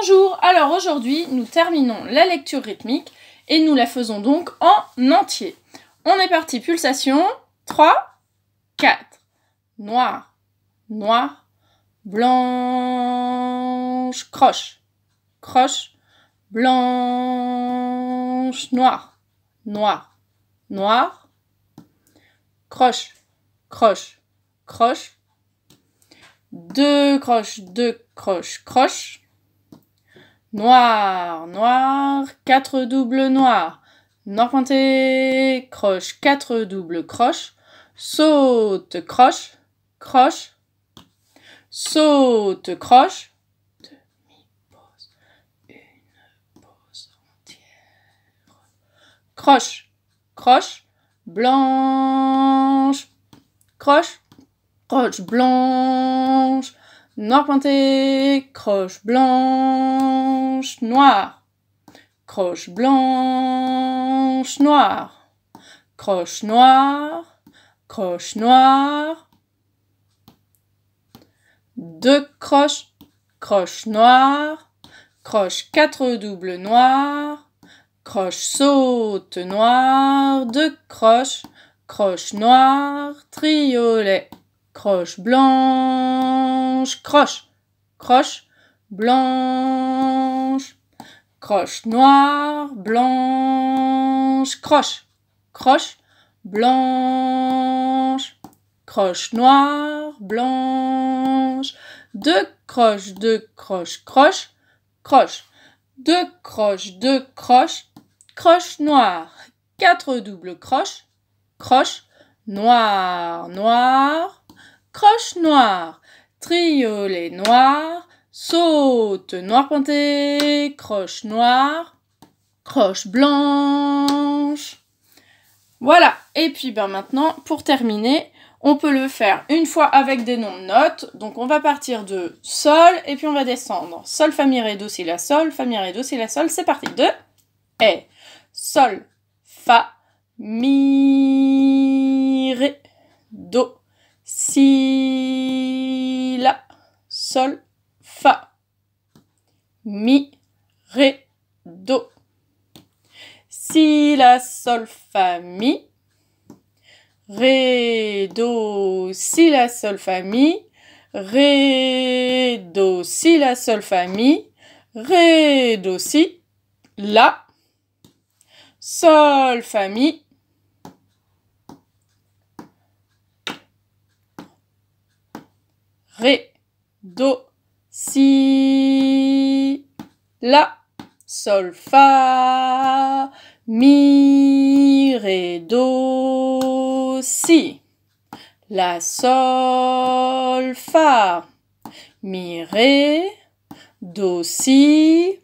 Bonjour, alors aujourd'hui nous terminons la lecture rythmique et nous la faisons donc en entier. On est parti, pulsation 3, 4, noir, noir, blanche, croche, croche, blanche, noir, noir, noir, croche, croche, croche, deux croches, deux croches, croche Noir, noir, quatre doubles noirs. Nord-pointé, croche, quatre doubles croches. Saute, croche, croche. Saute, croche. Demi-pause, une pause entière. Croche, croche, blanche, croche, croche, blanche. Noir pointé, croche blanche, noir. Croche blanche, noir. Croche noir, croche noir. Deux croches, croche noire Croche quatre doubles noir. Croche saute noir, deux croches, croche noire triolet, croche blanche croche, croche, blanche, croche noire, blanche, croche, croche, blanche, croche noire, blanche, deux croches, deux croches, croche, croche, deux croches, deux croches, croche noire, quatre doubles croches, croche, Noir, noir, croche noire, Triolet noir, saute noir pointé, croche noire, croche blanche. Voilà, et puis ben maintenant, pour terminer, on peut le faire une fois avec des noms de notes. Donc on va partir de Sol et puis on va descendre. Sol, Fa, Mi, Ré, Do, Si, La, Sol. Fa, Mi, Ré, Do, Si, La, Sol. C'est parti. De, et Sol, Fa, Mi, sol, fa, mi, ré, do. Si, la, sol, fa, mi, ré, do, si, la, sol, fa, mi, ré, do, si, la, sol, fa, mi, ré, do, si, la, sol, fa, mi, ré, do, si, la, sol, fa, mi, ré, do, si, la, sol, fa, mi, ré, do, si,